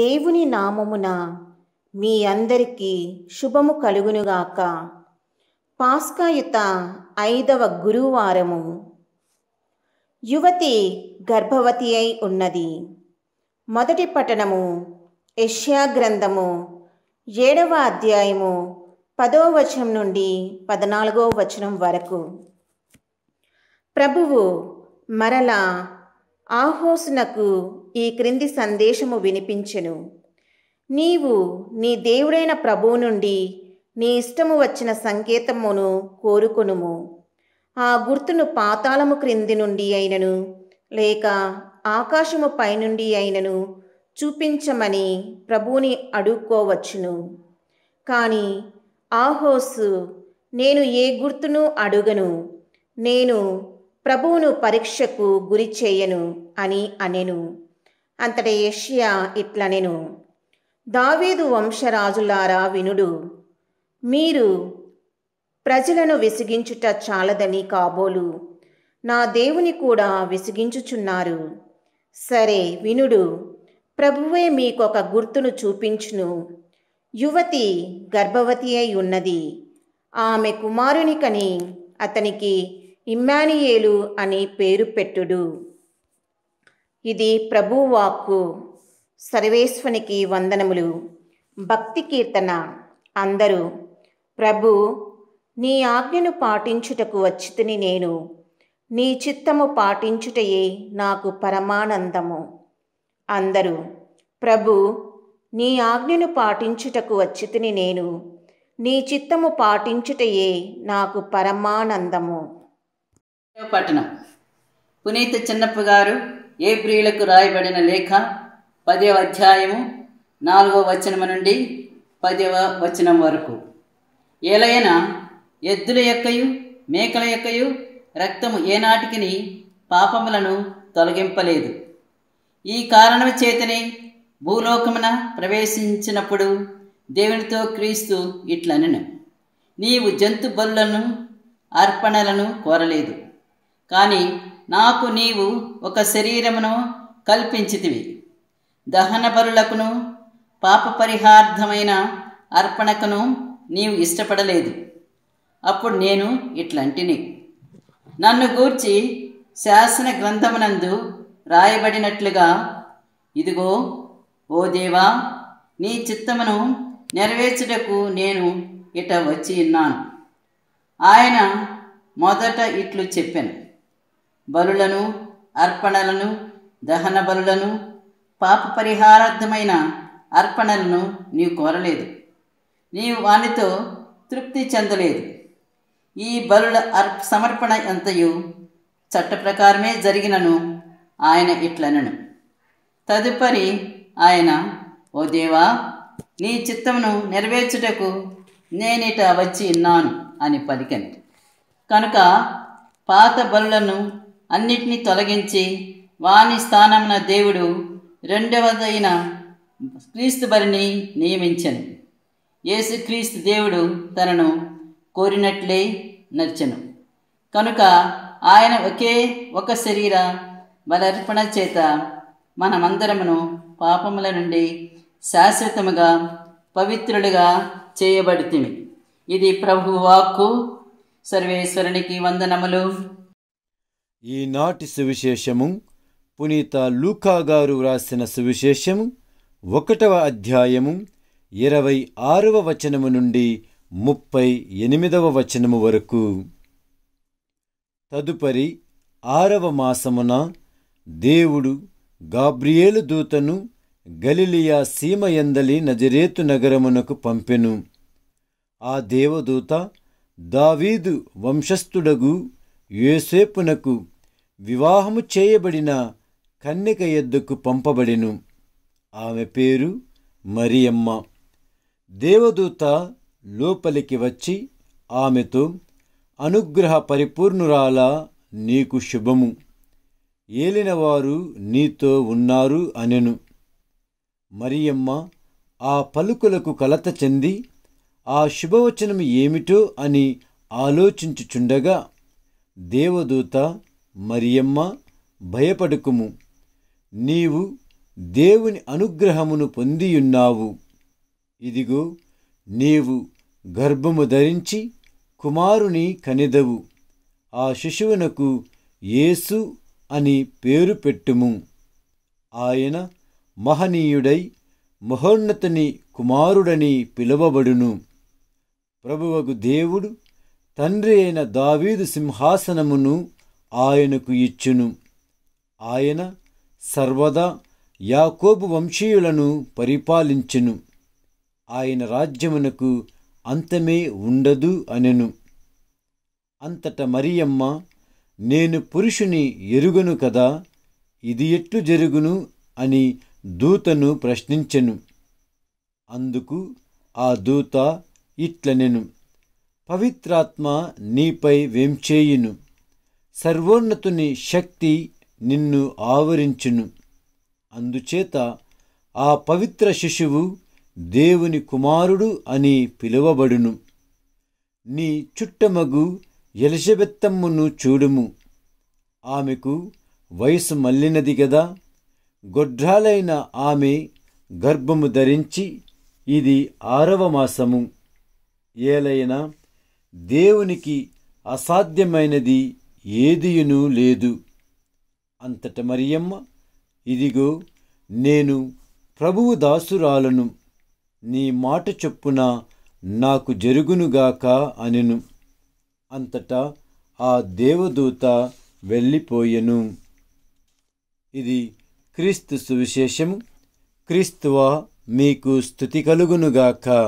దేవుని నామమున మీ అందరికీ శుభము కలుగునుగాక పాస్కాయుత ఐదవ గురువారము యువతి గర్భవతి అయి ఉన్నది మొదటి పట్టణము యష్యా గ్రంథము ఏడవ అధ్యాయము పదో వచనం నుండి పద్నాలుగో వచనం వరకు ప్రభువు మరలా ఆహోసునకు ఈ క్రింది సందేశము వినిపించెను నీవు నీ దేవుడైన ప్రభువు నుండి నీ ఇష్టము వచ్చిన సంకేతమును కోరుకొనుము ఆ గుర్తును పాతాళము క్రింది నుండి అయినను లేక ఆకాశము పైనుండి అయినను చూపించమని ప్రభువుని అడుక్కోవచ్చును కానీ ఆహోసు నేను ఏ గుర్తును అడుగను నేను ప్రభువును పరీక్షకు గురి చేయను అని అనెను అంతట ఏషియా ఇట్లనెను దావీదు వంశరాజులారా వినుడు మీరు ప్రజలను విసిగించుట చాలదని కాబోలు నా దేవుని కూడా విసిగించుచున్నారు సరే వినుడు ప్రభువే మీకొక గుర్తును చూపించును యువతి గర్భవతి అయి ఉన్నది ఆమె కుమారునికని అతనికి ఇమ్మానియేలు అని పేరు పెట్టుడు ఇది ప్రభువాక్కు సర్వేశ్వనికి వందనములు భక్తి కీర్తన అందరూ ప్రభు నీ ఆజ్ఞను పాటించుటకు వచ్చితిని నేను నీ చిత్తము పాటించుటయే నాకు పరమానందము అందరూ ప్రభు నీ ఆజ్ఞను పాటించుటకు వచ్చితిని నేను నీ చిత్తము పాటించుటయే నాకు పరమానందము పట్టణం పునీత చిన్నప్ప గారు ఏప్రిలకు రాయబడిన లేఖ పదవ అధ్యాయము నాలుగవ వచనం నుండి పదవ వచనం వరకు ఏలైనా ఎద్దుల యొక్కయు మేకల యొక్కయు రక్తము ఏనాటికి పాపములను తొలగింపలేదు ఈ కారణం చేతనే భూలోకమున ప్రవేశించినప్పుడు దేవునితో క్రీస్తు ఇట్లనను నీవు జంతు బలులను అర్పణలను కోరలేదు కానీ నాకు నీవు ఒక శరీరమును కల్పించితివి దహనపరులకును పాపపరిహార్థమైన అర్పణకును నీవు ఇష్టపడలేదు అప్పుడు నేను ఇట్లాంటిని నన్ను గూర్చి శాసన గ్రంథమునందు రాయబడినట్లుగా ఇదిగో ఓ దేవా నీ చిత్తమును నెరవేర్చుటకు నేను ఇట వచ్చి ఉన్నాను ఆయన మొదట ఇట్లు చెప్పాను బలులను అర్పణలను దహన బలులను పాప పరిహారార్థమైన అర్పణలను నీవు కోరలేదు నీవు వానితో తృప్తి చెందలేదు ఈ బలుల అర్ప సమర్పణ ఎంతయు చట్ట ప్రకారమే జరిగినను ఆయన ఇట్లనను తదుపరి ఆయన ఓ దేవా నీ చిత్తమును నెరవేర్చుటకు నేనిట వచ్చి ఉన్నాను అని పలికను కనుక పాత బలులను అన్నిటినీ తొలగించి వాని స్థానమున దేవుడు రెండవదైన క్రీస్తు బరిని నియమించను యేసుక్రీస్తు దేవుడు తనను కోరినట్లే నచ్చను కనుక ఆయన ఒకే ఒక శరీర బలర్పణ చేత మనమందరమును పాపముల నుండి శాశ్వతముగా పవిత్రులుగా చేయబడుతుంది ఇది ప్రభు వాక్కు సర్వేశ్వరునికి వందనములు ఈనాటి సువిశేషము పునీత లూకా గారు వ్రాసిన సువిశేషము ఒకటవ అధ్యాయము ఇరవై ఆరవ వచనము నుండి ముప్పై ఎనిమిదవ వచనము వరకు తదుపరి ఆరవ మాసమున దేవుడు గాబ్రియేలు దూతను గలిలియా సీమయందలి నజరేతు నగరమునకు పంపెను ఆ దేవదూత దావీదు వంశస్థుడగు యోసేపునకు వివాహము చేయబడిన కన్యక ఎద్దుకు పంపబడెను ఆమె పేరు మరియమ్మ దేవదూత లోపలికి వచ్చి ఆమెతో అనుగ్రహ పరిపూర్ణురాల నీకు శుభము ఏలినవారు నీతో ఉన్నారు అనెను మరియమ్మ ఆ పలుకులకు కలత చెంది ఆ శుభవచనం ఏమిటో అని ఆలోచించుచుండగా దేవదూత మరియమ్మ భయపడుకుము నీవు దేవుని అనుగ్రహమును పొందియున్నావు ఇదిగో నీవు గర్భము ధరించి కుమారుని కనిదవు ఆ శిశువునకు యేసు అని పేరు పెట్టుము ఆయన మహనీయుడై మహోన్నతని కుమారుడని పిలువబడును ప్రభువకు దేవుడు తండ్రి అయిన దావీదు సింహాసనమును ఆయనకు ఇచ్చును ఆయన సర్వదా యాకోబు వంశీయులను పరిపాలించును ఆయన రాజ్యమునకు అంతమే ఉండదు అనెను అంతట మరియమ్మ నేను పురుషుని ఎరుగను కదా ఇది ఎట్లు జరుగును అని దూతను ప్రశ్నించెను అందుకు ఆ దూత ఇట్లనెను పవిత్రాత్మ నీపై వేంచేయును సర్వోన్నతుని శక్తి నిన్ను ఆవరించును అందుచేత ఆ పవిత్ర శిశువు దేవుని కుమారుడు అని పిలువబడును నీ చుట్టమగు ఎలిజబెత్తమ్మును చూడుము ఆమెకు వయసు మల్లినది గదా గొడ్రాలైన ఆమె గర్భము ధరించి ఇది ఆరవ మాసము ఏలైనా దేవునికి అసాధ్యమైనది ఏదియును లేదు అంతట మరియమ్మ ఇదిగో నేను ప్రభువు దాసురాలను నీ మాట చొప్పున నాకు జరుగునుగాక అనెను అంతటా ఆ దేవదూత వెళ్ళిపోయెను ఇది క్రీస్తు సువిశేషము క్రీస్తువా మీకు స్థుతి కలుగునుగాక